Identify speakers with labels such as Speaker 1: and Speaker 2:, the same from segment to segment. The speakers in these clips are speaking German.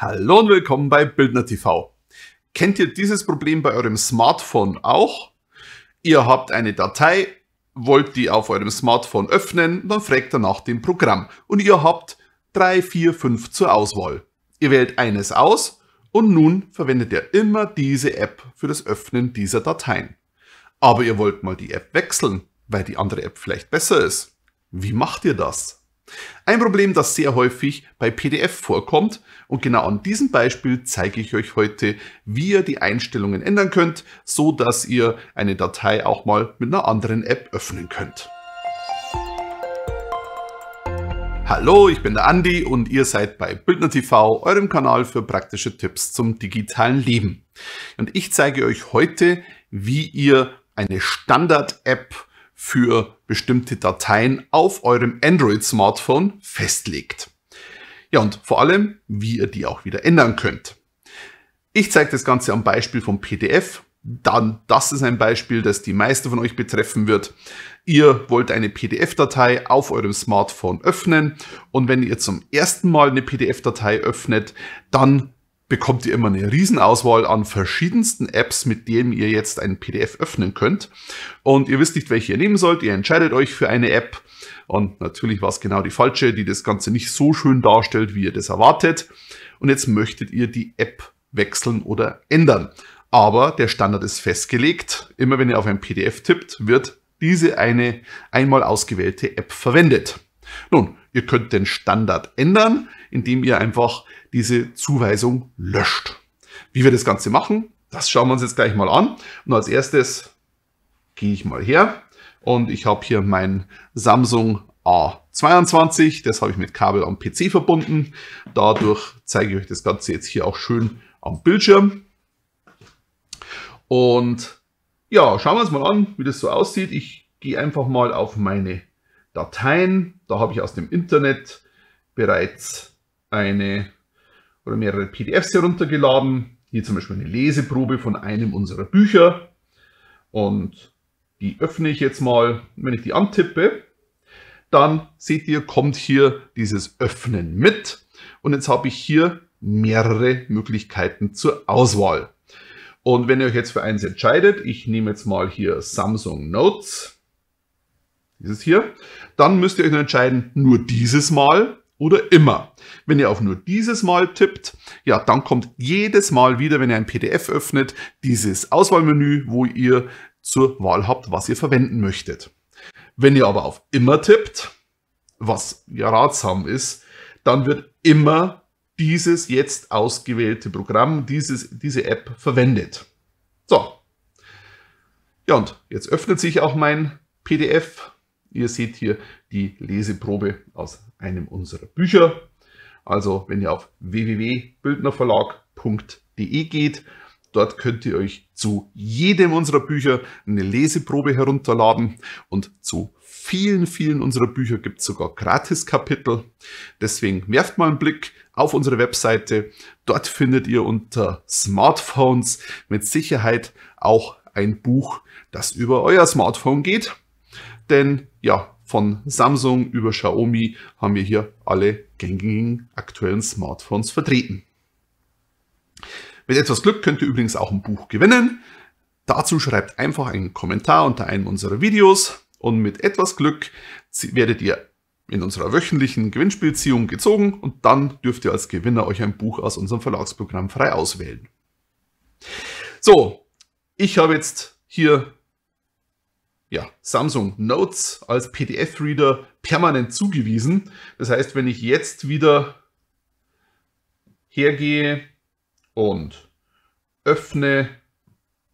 Speaker 1: Hallo und willkommen bei Bildner TV. Kennt ihr dieses Problem bei eurem Smartphone auch? Ihr habt eine Datei, wollt die auf eurem Smartphone öffnen, dann fragt er nach dem Programm und ihr habt 3, 4, 5 zur Auswahl. Ihr wählt eines aus und nun verwendet ihr immer diese App für das Öffnen dieser Dateien. Aber ihr wollt mal die App wechseln, weil die andere App vielleicht besser ist. Wie macht ihr das? Ein Problem, das sehr häufig bei PDF vorkommt und genau an diesem Beispiel zeige ich euch heute, wie ihr die Einstellungen ändern könnt, so dass ihr eine Datei auch mal mit einer anderen App öffnen könnt. Hallo, ich bin der Andi und ihr seid bei Bildner TV, eurem Kanal für praktische Tipps zum digitalen Leben. Und ich zeige euch heute, wie ihr eine Standard-App für bestimmte Dateien auf eurem Android-Smartphone festlegt. Ja, und vor allem, wie ihr die auch wieder ändern könnt. Ich zeige das Ganze am Beispiel vom PDF. Dann, das ist ein Beispiel, das die meisten von euch betreffen wird. Ihr wollt eine PDF-Datei auf eurem Smartphone öffnen und wenn ihr zum ersten Mal eine PDF-Datei öffnet, dann bekommt ihr immer eine Riesenauswahl an verschiedensten Apps, mit denen ihr jetzt ein PDF öffnen könnt. Und ihr wisst nicht, welche ihr nehmen sollt. Ihr entscheidet euch für eine App. Und natürlich war es genau die falsche, die das Ganze nicht so schön darstellt, wie ihr das erwartet. Und jetzt möchtet ihr die App wechseln oder ändern. Aber der Standard ist festgelegt. Immer wenn ihr auf ein PDF tippt, wird diese eine einmal ausgewählte App verwendet. Nun, ihr könnt den Standard ändern, indem ihr einfach diese Zuweisung löscht. Wie wir das Ganze machen, das schauen wir uns jetzt gleich mal an. Und als erstes gehe ich mal her und ich habe hier mein Samsung A22. Das habe ich mit Kabel am PC verbunden. Dadurch zeige ich euch das Ganze jetzt hier auch schön am Bildschirm. Und ja, schauen wir uns mal an, wie das so aussieht. Ich gehe einfach mal auf meine Dateien. Da habe ich aus dem Internet bereits eine oder mehrere PDFs heruntergeladen. Hier zum Beispiel eine Leseprobe von einem unserer Bücher. Und die öffne ich jetzt mal. Wenn ich die antippe, dann seht ihr, kommt hier dieses Öffnen mit. Und jetzt habe ich hier mehrere Möglichkeiten zur Auswahl. Und wenn ihr euch jetzt für eins entscheidet, ich nehme jetzt mal hier Samsung Notes, dieses hier, dann müsst ihr euch entscheiden, nur dieses Mal oder immer. Wenn ihr auf nur dieses Mal tippt, ja, dann kommt jedes Mal wieder, wenn ihr ein PDF öffnet, dieses Auswahlmenü, wo ihr zur Wahl habt, was ihr verwenden möchtet. Wenn ihr aber auf immer tippt, was ja ratsam ist, dann wird immer dieses jetzt ausgewählte Programm, dieses, diese App verwendet. So. Ja, und jetzt öffnet sich auch mein PDF programm Ihr seht hier die Leseprobe aus einem unserer Bücher. Also wenn ihr auf www.bildnerverlag.de geht, dort könnt ihr euch zu jedem unserer Bücher eine Leseprobe herunterladen und zu vielen, vielen unserer Bücher gibt es sogar Gratiskapitel. Deswegen werft mal einen Blick auf unsere Webseite. Dort findet ihr unter Smartphones mit Sicherheit auch ein Buch, das über euer Smartphone geht. Denn ja, von Samsung über Xiaomi haben wir hier alle gängigen aktuellen Smartphones vertreten. Mit etwas Glück könnt ihr übrigens auch ein Buch gewinnen. Dazu schreibt einfach einen Kommentar unter einem unserer Videos und mit etwas Glück werdet ihr in unserer wöchentlichen Gewinnspielziehung gezogen und dann dürft ihr als Gewinner euch ein Buch aus unserem Verlagsprogramm frei auswählen. So, ich habe jetzt hier ja, Samsung Notes als PDF-Reader permanent zugewiesen. Das heißt, wenn ich jetzt wieder hergehe und öffne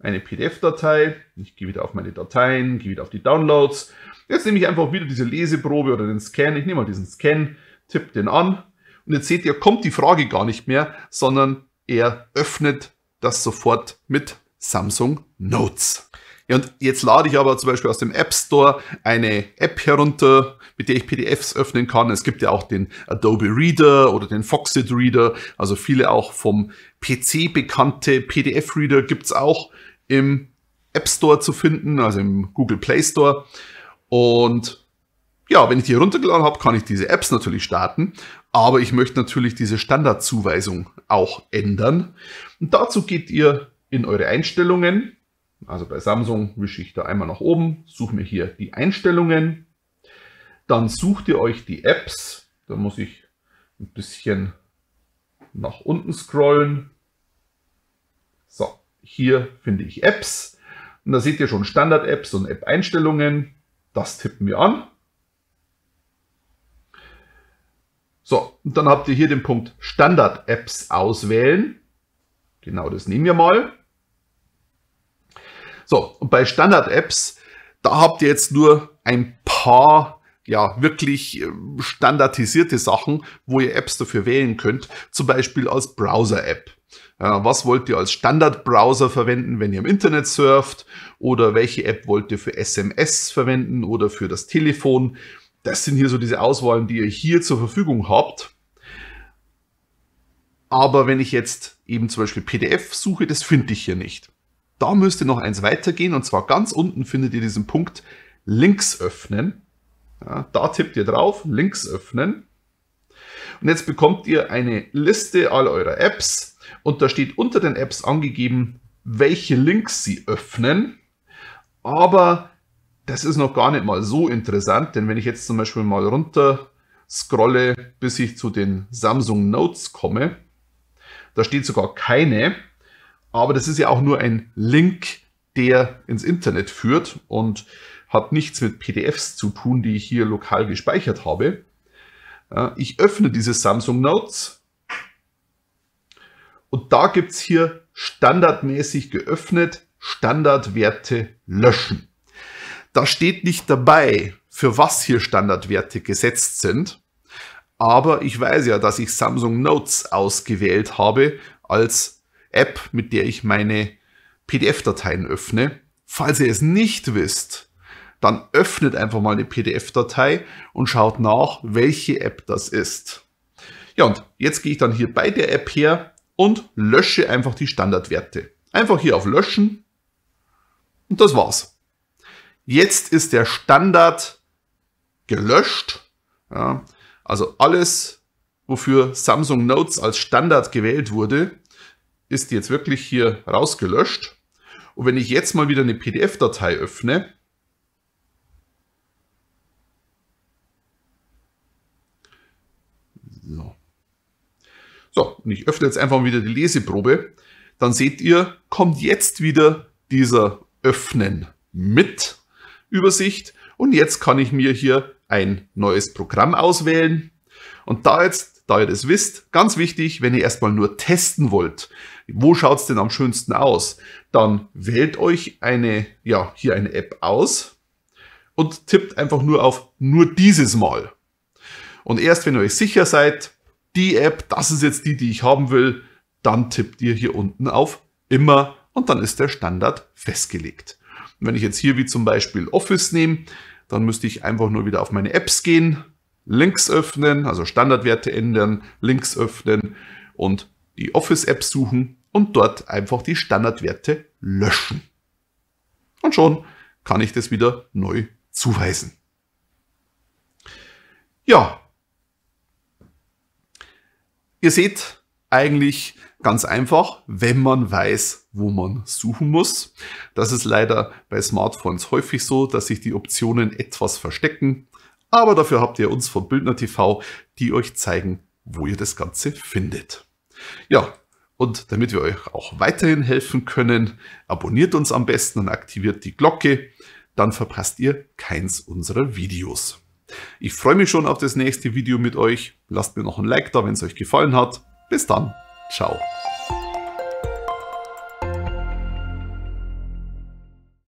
Speaker 1: eine PDF-Datei, ich gehe wieder auf meine Dateien, gehe wieder auf die Downloads. Jetzt nehme ich einfach wieder diese Leseprobe oder den Scan. Ich nehme mal diesen Scan, tippe den an und jetzt seht ihr, kommt die Frage gar nicht mehr, sondern er öffnet das sofort mit Samsung Notes. Ja, und jetzt lade ich aber zum Beispiel aus dem App Store eine App herunter, mit der ich PDFs öffnen kann. Es gibt ja auch den Adobe Reader oder den Foxit Reader. Also viele auch vom PC bekannte PDF-Reader gibt's auch im App Store zu finden, also im Google Play Store. Und ja, wenn ich die heruntergeladen habe, kann ich diese Apps natürlich starten. Aber ich möchte natürlich diese Standardzuweisung auch ändern. Und dazu geht ihr in eure Einstellungen also bei Samsung wische ich da einmal nach oben, suche mir hier die Einstellungen. Dann sucht ihr euch die Apps. Da muss ich ein bisschen nach unten scrollen. So, hier finde ich Apps. Und da seht ihr schon Standard-Apps und App-Einstellungen. Das tippen wir an. So, und dann habt ihr hier den Punkt Standard-Apps auswählen. Genau das nehmen wir mal. So, und bei Standard-Apps, da habt ihr jetzt nur ein paar ja, wirklich ähm, standardisierte Sachen, wo ihr Apps dafür wählen könnt, zum Beispiel als Browser-App. Äh, was wollt ihr als Standard-Browser verwenden, wenn ihr im Internet surft? Oder welche App wollt ihr für SMS verwenden oder für das Telefon? Das sind hier so diese Auswahlen, die ihr hier zur Verfügung habt. Aber wenn ich jetzt eben zum Beispiel PDF suche, das finde ich hier nicht. Da müsste noch eins weitergehen und zwar ganz unten findet ihr diesen Punkt Links öffnen. Ja, da tippt ihr drauf, Links öffnen. Und jetzt bekommt ihr eine Liste all eurer Apps und da steht unter den Apps angegeben, welche Links sie öffnen. Aber das ist noch gar nicht mal so interessant, denn wenn ich jetzt zum Beispiel mal runter scrolle, bis ich zu den Samsung Notes komme, da steht sogar keine. Aber das ist ja auch nur ein Link, der ins Internet führt und hat nichts mit PDFs zu tun, die ich hier lokal gespeichert habe. Äh, ich öffne diese Samsung Notes und da gibt es hier standardmäßig geöffnet Standardwerte löschen. Da steht nicht dabei, für was hier Standardwerte gesetzt sind, aber ich weiß ja, dass ich Samsung Notes ausgewählt habe als App, mit der ich meine PDF-Dateien öffne. Falls ihr es nicht wisst, dann öffnet einfach mal eine PDF-Datei und schaut nach, welche App das ist. Ja, und jetzt gehe ich dann hier bei der App her und lösche einfach die Standardwerte. Einfach hier auf Löschen und das war's. Jetzt ist der Standard gelöscht. Ja, also alles, wofür Samsung Notes als Standard gewählt wurde, ist jetzt wirklich hier rausgelöscht. Und wenn ich jetzt mal wieder eine PDF-Datei öffne, so. so, und ich öffne jetzt einfach wieder die Leseprobe, dann seht ihr, kommt jetzt wieder dieser Öffnen mit Übersicht. Und jetzt kann ich mir hier ein neues Programm auswählen. Und da jetzt da ihr das wisst, ganz wichtig, wenn ihr erstmal nur testen wollt, wo schaut es denn am schönsten aus, dann wählt euch eine, ja, hier eine App aus und tippt einfach nur auf nur dieses Mal. Und erst wenn ihr euch sicher seid, die App, das ist jetzt die, die ich haben will, dann tippt ihr hier unten auf immer und dann ist der Standard festgelegt. Und wenn ich jetzt hier wie zum Beispiel Office nehme, dann müsste ich einfach nur wieder auf meine Apps gehen, Links öffnen, also Standardwerte ändern, Links öffnen und die Office-App suchen und dort einfach die Standardwerte löschen. Und schon kann ich das wieder neu zuweisen. Ja, ihr seht eigentlich ganz einfach, wenn man weiß, wo man suchen muss. Das ist leider bei Smartphones häufig so, dass sich die Optionen etwas verstecken. Aber dafür habt ihr uns von Bildner TV, die euch zeigen, wo ihr das Ganze findet. Ja, und damit wir euch auch weiterhin helfen können, abonniert uns am besten und aktiviert die Glocke, dann verpasst ihr keins unserer Videos. Ich freue mich schon auf das nächste Video mit euch. Lasst mir noch ein Like da, wenn es euch gefallen hat. Bis dann. Ciao.